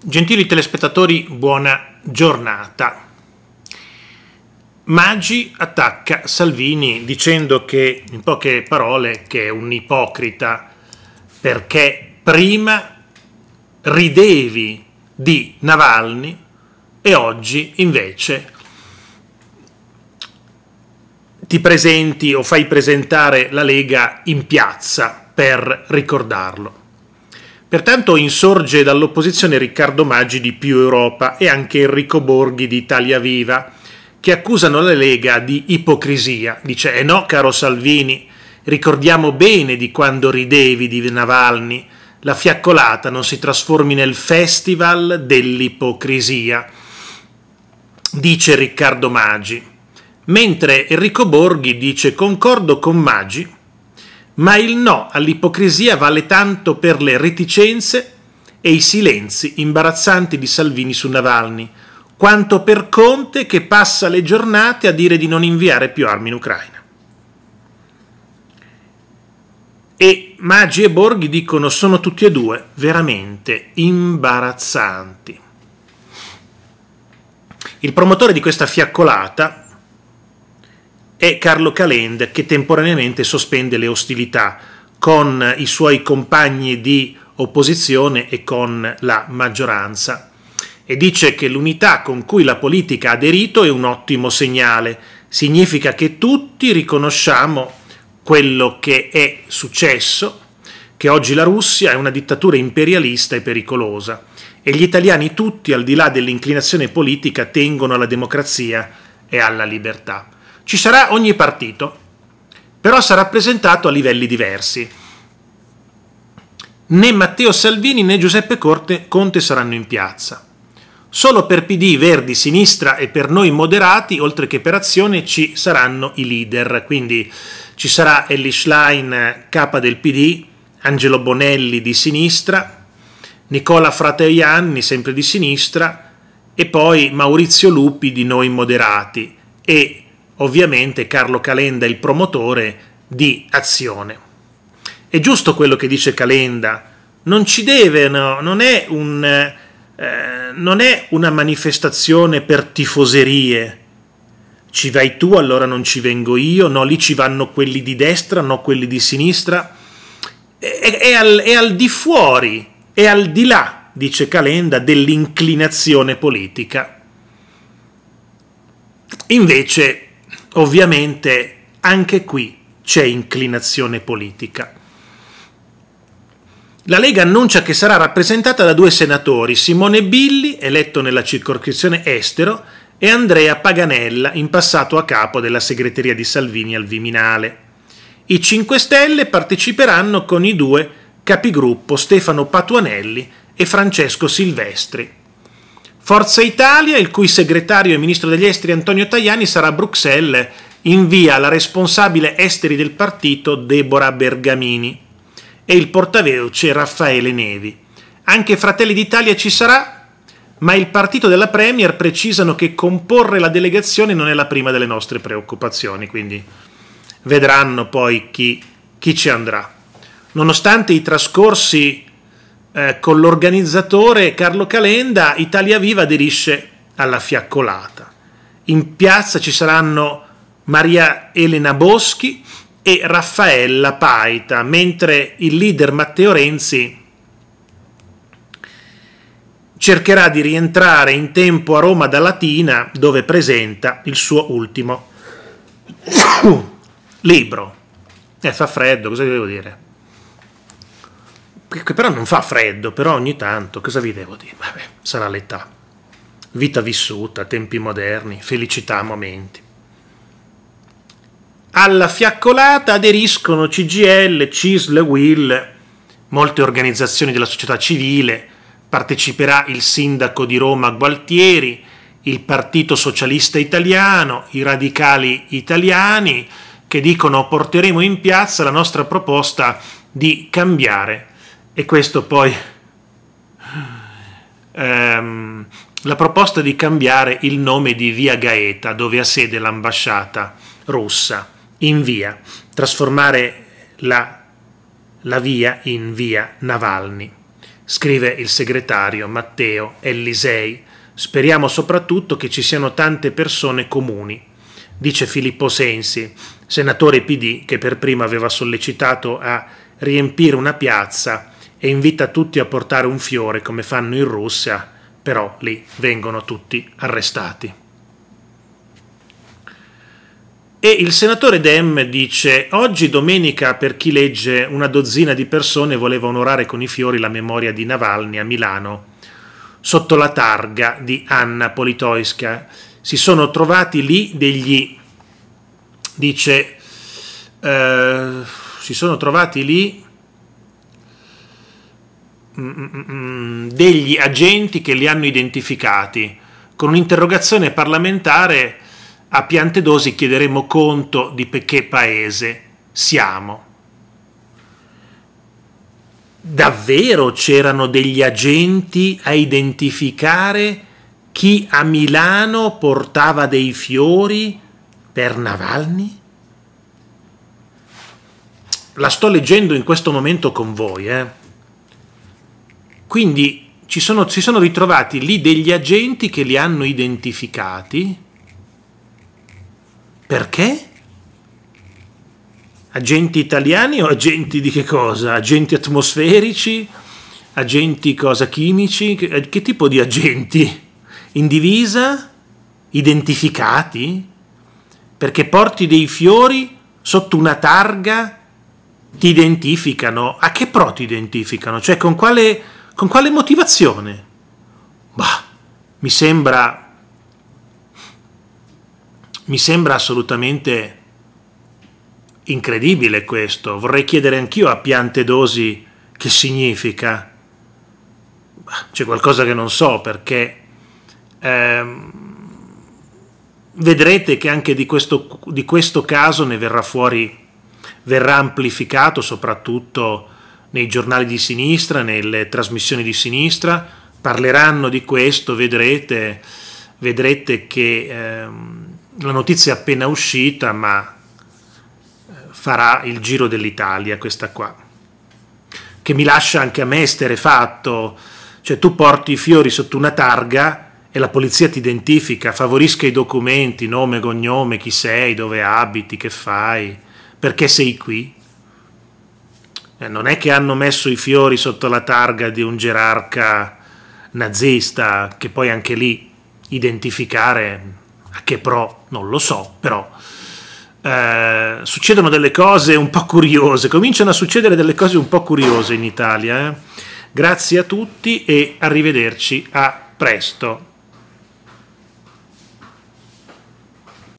Gentili telespettatori, buona giornata. Maggi attacca Salvini dicendo che, in poche parole, che è un ipocrita perché prima ridevi di Navalny e oggi invece ti presenti o fai presentare la Lega in piazza per ricordarlo. Pertanto insorge dall'opposizione Riccardo Maggi di Più Europa e anche Enrico Borghi di Italia Viva, che accusano la Lega di ipocrisia. Dice, eh no, caro Salvini, ricordiamo bene di quando ridevi di Navalny, la fiaccolata non si trasformi nel festival dell'ipocrisia, dice Riccardo Maggi. Mentre Enrico Borghi dice, concordo con Maggi, ma il no all'ipocrisia vale tanto per le reticenze e i silenzi imbarazzanti di Salvini su Navalny, quanto per Conte che passa le giornate a dire di non inviare più armi in Ucraina. E Maggi e Borghi dicono sono tutti e due veramente imbarazzanti. Il promotore di questa fiaccolata è Carlo Calend che temporaneamente sospende le ostilità con i suoi compagni di opposizione e con la maggioranza e dice che l'unità con cui la politica ha aderito è un ottimo segnale, significa che tutti riconosciamo quello che è successo, che oggi la Russia è una dittatura imperialista e pericolosa e gli italiani tutti, al di là dell'inclinazione politica, tengono alla democrazia e alla libertà. Ci sarà ogni partito, però sarà presentato a livelli diversi. Né Matteo Salvini né Giuseppe Conte saranno in piazza. Solo per PD, Verdi, Sinistra e per noi moderati, oltre che per Azione, ci saranno i leader. Quindi ci sarà Ellie Schlein, capa del PD, Angelo Bonelli di sinistra, Nicola Frateianni, sempre di sinistra, e poi Maurizio Lupi di Noi Moderati e ovviamente Carlo Calenda è il promotore di azione. È giusto quello che dice Calenda, non ci deve, no, non, è un, eh, non è una manifestazione per tifoserie. Ci vai tu, allora non ci vengo io, no, lì ci vanno quelli di destra, no quelli di sinistra. È, è, al, è al di fuori, è al di là, dice Calenda, dell'inclinazione politica. Invece Ovviamente anche qui c'è inclinazione politica. La Lega annuncia che sarà rappresentata da due senatori, Simone Billi, eletto nella circoscrizione estero, e Andrea Paganella, in passato a capo della segreteria di Salvini al Viminale. I 5 Stelle parteciperanno con i due capigruppo Stefano Patuanelli e Francesco Silvestri. Forza Italia, il cui segretario e ministro degli esteri Antonio Tajani sarà a Bruxelles, invia la responsabile esteri del partito Deborah Bergamini e il portavoce Raffaele Nevi. Anche Fratelli d'Italia ci sarà, ma il partito della Premier precisano che comporre la delegazione non è la prima delle nostre preoccupazioni, quindi vedranno poi chi, chi ci andrà. Nonostante i trascorsi eh, con l'organizzatore Carlo Calenda, Italia Viva aderisce alla fiaccolata. In piazza ci saranno Maria Elena Boschi e Raffaella Paita, mentre il leader Matteo Renzi cercherà di rientrare in tempo a Roma da Latina dove presenta il suo ultimo libro. Eh, fa freddo, cosa devo dire? che però non fa freddo, però ogni tanto, cosa vi devo dire? Vabbè, sarà l'età, vita vissuta, tempi moderni, felicità, momenti. Alla fiaccolata aderiscono CGL, CISL, WIL, molte organizzazioni della società civile, parteciperà il sindaco di Roma Gualtieri, il Partito Socialista Italiano, i radicali italiani che dicono porteremo in piazza la nostra proposta di cambiare e questo poi... Ehm, la proposta di cambiare il nome di via Gaeta, dove ha sede l'ambasciata russa, in via, trasformare la, la via in via Navalny, scrive il segretario Matteo Ellisei. Speriamo soprattutto che ci siano tante persone comuni, dice Filippo Sensi, senatore PD che per prima aveva sollecitato a riempire una piazza e invita tutti a portare un fiore come fanno in Russia, però lì vengono tutti arrestati. E il senatore Dem dice, oggi domenica per chi legge una dozzina di persone voleva onorare con i fiori la memoria di Navalny a Milano, sotto la targa di Anna Politoiska. Si sono trovati lì degli, dice, eh, si sono trovati lì Mm, degli agenti che li hanno identificati. Con un'interrogazione parlamentare a piante dosi chiederemo conto di che paese siamo. Davvero c'erano degli agenti a identificare chi a Milano portava dei fiori per Navalny? La sto leggendo in questo momento con voi, eh. Quindi ci sono, si sono ritrovati lì degli agenti che li hanno identificati. Perché? Agenti italiani o agenti di che cosa? Agenti atmosferici? Agenti cosa chimici? Che, eh, che tipo di agenti? In divisa? Identificati? Perché porti dei fiori sotto una targa? Ti identificano? A che pro ti identificano? Cioè con quale con quale motivazione? Bah, mi sembra mi sembra assolutamente incredibile questo. Vorrei chiedere anch'io a piante dosi che significa. C'è qualcosa che non so perché ehm, vedrete che anche di questo, di questo caso ne verrà fuori, verrà amplificato soprattutto nei giornali di sinistra, nelle trasmissioni di sinistra, parleranno di questo, vedrete, vedrete che ehm, la notizia è appena uscita, ma eh, farà il giro dell'Italia questa qua, che mi lascia anche a me esterefatto, cioè tu porti i fiori sotto una targa e la polizia ti identifica, favorisca i documenti, nome, cognome, chi sei, dove abiti, che fai, perché sei qui eh, non è che hanno messo i fiori sotto la targa di un gerarca nazista, che poi anche lì identificare a che pro non lo so, però eh, succedono delle cose un po' curiose, cominciano a succedere delle cose un po' curiose in Italia. Eh. Grazie a tutti e arrivederci a presto.